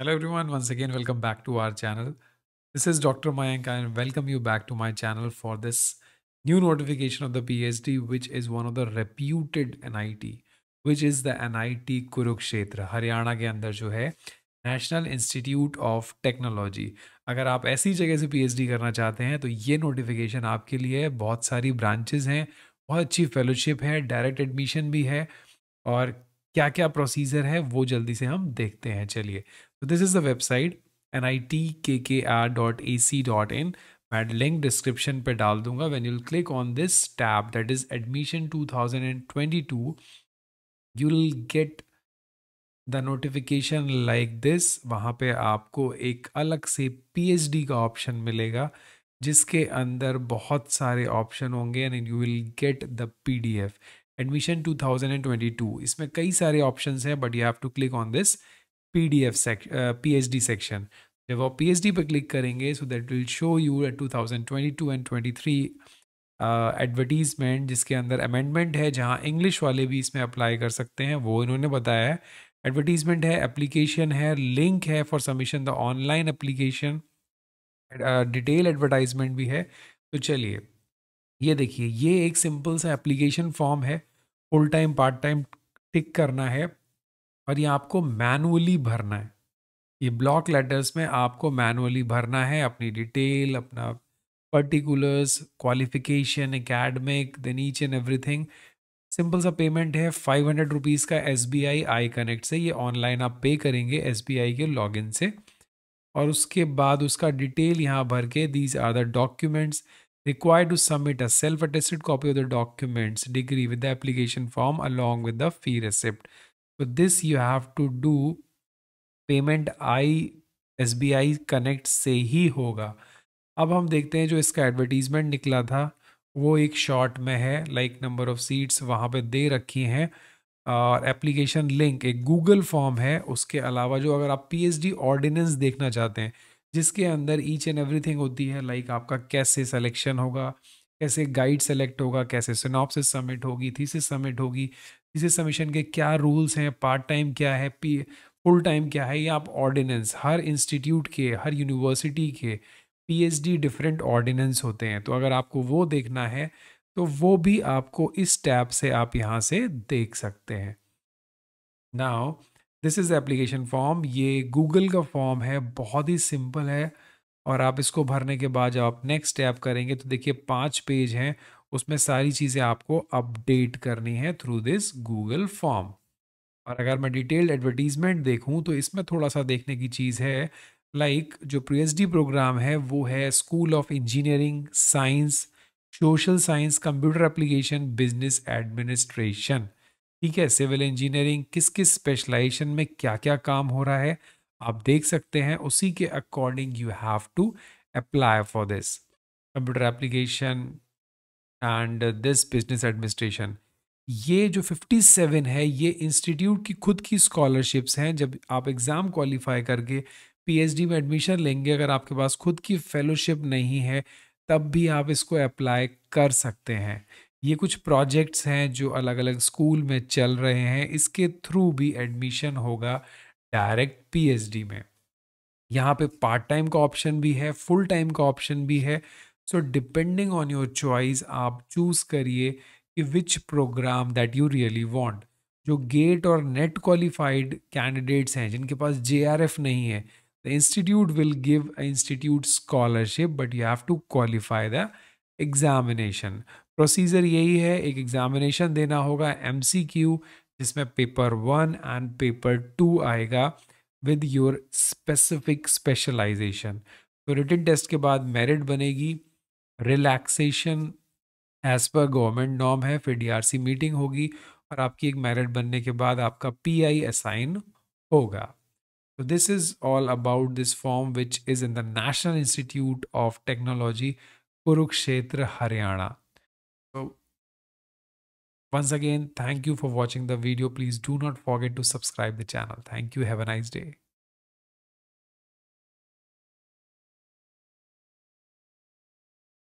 Hello everyone, once again welcome back to our channel. This is Dr. Mayank and welcome you back to my channel for this new notification of the PhD which is one of the reputed NIT which is the NIT Kurukshetra Haryana ke andar jo hai National Institute of Technology. अगर आप ऐसी जगह से PhD करना चाहते हैं तो ये नोटिफिकेशन आपके लिए है बहुत सारी ब्रांचेज हैं बहुत अच्छी फेलोशिप है डायरेक्ट एडमिशन भी है और क्या क्या प्रोसीजर है वो जल्दी से हम देखते हैं चलिए So this is the website nitkkr.ac.in मैं लिंक डिस्क्रिप्शन पे डाल दूंगा when you click on this tab that is admission 2022 you will get the notification like this वहाँ पे आपको एक अलग से पीएचडी का ऑप्शन मिलेगा जिसके अंदर बहुत सारे ऑप्शन होंगे and you will get the PDF admission 2022 इसमें कई सारे ऑप्शंस हैं but you have to click on this P D F P H D section जब आप पी एच डी पर क्लिक करेंगे so that will show you two thousand twenty two and twenty three advertisement जिसके अंदर amendment है जहाँ English वाले भी इसमें अप्लाई कर सकते हैं वो इन्होंने बताया है एडवर्टीजमेंट है एप्लीकेशन है लिंक है for submission the online application detail advertisement भी है तो चलिए ये देखिए ये एक सिंपल सा एप्लीकेशन फॉर्म है full time part time tick करना है और ये आपको मैनुअली भरना है ये ब्लॉक लेटर्स में आपको मैनुअली भरना है अपनी डिटेल अपना particulars qualification academic then each and everything simple सा पेमेंट है फाइव हंड्रेड रुपीज़ का S B I I connect से ये ऑनलाइन आप पे करेंगे एस बी आई के लॉग इन से और उसके बाद उसका डिटेल यहाँ भर के these are the documents require to submit a self attested copy of the documents degree with the application form along with the fee receipt तो this you have to do payment I S B I connect से ही होगा अब हम देखते हैं जो इसका एडवर्टीज़मेंट निकला था वो एक शॉर्ट में है लाइक नंबर ऑफ़ सीट्स वहाँ पे दे रखी हैं और एप्लीकेशन लिंक एक गूगल फॉर्म है उसके अलावा जो अगर आप पी एच डी ऑर्डिनेंस देखना चाहते हैं जिसके अंदर ईच एंड एवरीथिंग होती है लाइक आपका कैसे सिलेक्शन होगा कैसे गाइड सेलेक्ट होगा कैसे सिनॉपसिस सबमिट होगी थीसिस सबमिट होगी इसे समीशन के क्या रूल्स हैं पार्ट टाइम क्या है पी फुल टाइम क्या है या आप ऑर्डिनेंस हर इंस्टीट्यूट के हर यूनिवर्सिटी के पीएचडी डिफरेंट ऑर्डिनेंस होते हैं तो अगर आपको वो देखना है तो वो भी आपको इस टैब से आप यहाँ से देख सकते हैं now this is application form ये गूगल का फॉर्म है बहुत ही सिंपल है और आप इसको भरने के बाद जब आप नेक्स्ट टैप करेंगे तो देखिए पाँच पेज हैं उसमें सारी चीज़ें आपको अपडेट करनी है थ्रू दिस गूगल फॉर्म और अगर मैं डिटेल्ड एडवर्टीजमेंट देखूं तो इसमें थोड़ा सा देखने की चीज़ है लाइक like, जो पीएचडी प्रोग्राम है वो है school of engineering science social science computer application business administration ठीक है सिविल इंजीनियरिंग किस किस स्पेशलाइजेशन में क्या क्या काम हो रहा है आप देख सकते हैं उसी के according you have to apply for this computer application and this business administration ये जो 57 है ये इंस्टीट्यूट की खुद की स्कॉलरशिप्स हैं जब आप एग्ज़ाम क्वालिफाई करके पीएचडी में एडमिशन लेंगे अगर आपके पास खुद की फेलोशिप नहीं है तब भी आप इसको अप्लाई कर सकते हैं ये कुछ प्रोजेक्ट्स हैं जो अलग अलग स्कूल में चल रहे हैं इसके थ्रू भी एडमिशन होगा डायरेक्ट पीएचडी में यहाँ पे पार्ट टाइम का ऑप्शन भी है फुल टाइम का ऑप्शन भी है so depending on your choice आप चूज़ करिए कि which program that you really want जो गेट और नेट क्वालिफाइड कैंडिडेट्स हैं जिनके पास जे नहीं है the institute will give institute scholarship but you have to qualify the examination procedure यही है एक एग्जामिनेशन देना होगा एम जिसमें paper one and paper two आएगा विद योर स्पेसिफिक स्पेशलाइजेशन तो रिटर्न टेस्ट के बाद मेरिट बनेगी रिलैक्सेशन एज पर गवर्नमेंट नॉर्म है फिर डीआरसी मीटिंग होगी और आपकी एक मेरिट बनने के बाद आपका पी आई असाइन होगा तो this is all about this form which is in the National Institute of Technology Kurukshetra Haryana तो once again thank you for watching the video please do not forget to subscribe the channel thank you have a nice day